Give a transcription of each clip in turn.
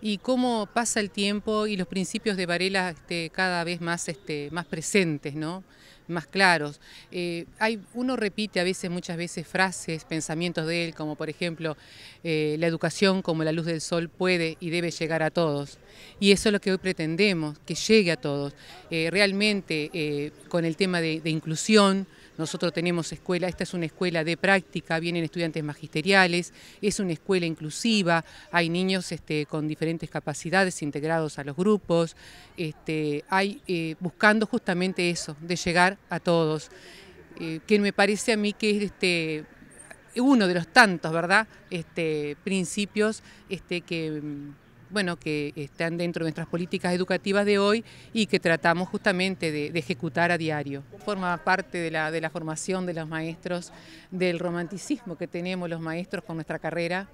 y cómo pasa el tiempo y los principios de Varela este, cada vez más, este, más presentes, ¿no? más claros. Eh, hay, uno repite a veces, muchas veces, frases, pensamientos de él, como por ejemplo, eh, la educación como la luz del sol puede y debe llegar a todos. Y eso es lo que hoy pretendemos, que llegue a todos. Eh, realmente, con el tema de, de inclusión, nosotros tenemos escuela, esta es una escuela de práctica, vienen estudiantes magisteriales, es una escuela inclusiva, hay niños este, con diferentes capacidades integrados a los grupos, este, hay, eh, buscando justamente eso, de llegar a todos, eh, que me parece a mí que es este, uno de los tantos, ¿verdad?, principios que mm, bueno, que están dentro de nuestras políticas educativas de hoy y que tratamos justamente de, ejecutar a diario. Forma parte de la, de la formación de los maestros, del romanticismo que tenemos los maestros con nuestra carrera.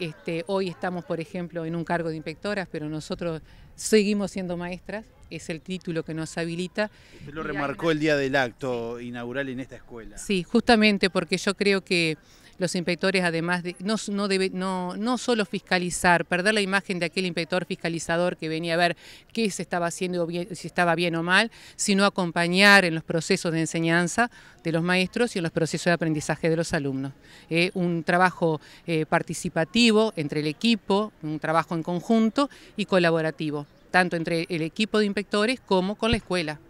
Este, hoy estamos, por ejemplo, en un cargo de inspectoras, pero nosotros seguimos siendo maestras, es el título que nos habilita. lo remarcó el día del acto inaugural en esta escuela. Sí, justamente porque yo creo que los inspectores, además, de, no, debe, no, solo fiscalizar, perder la imagen de aquel inspector fiscalizador que venía a ver qué se estaba haciendo, si estaba bien o mal, sino acompañar en los procesos de enseñanza de los maestros y en los procesos de aprendizaje de los alumnos. Eh, un trabajo eh, participativo entre el equipo, un trabajo en conjunto y colaborativo, tanto entre el equipo de inspectores como con la escuela.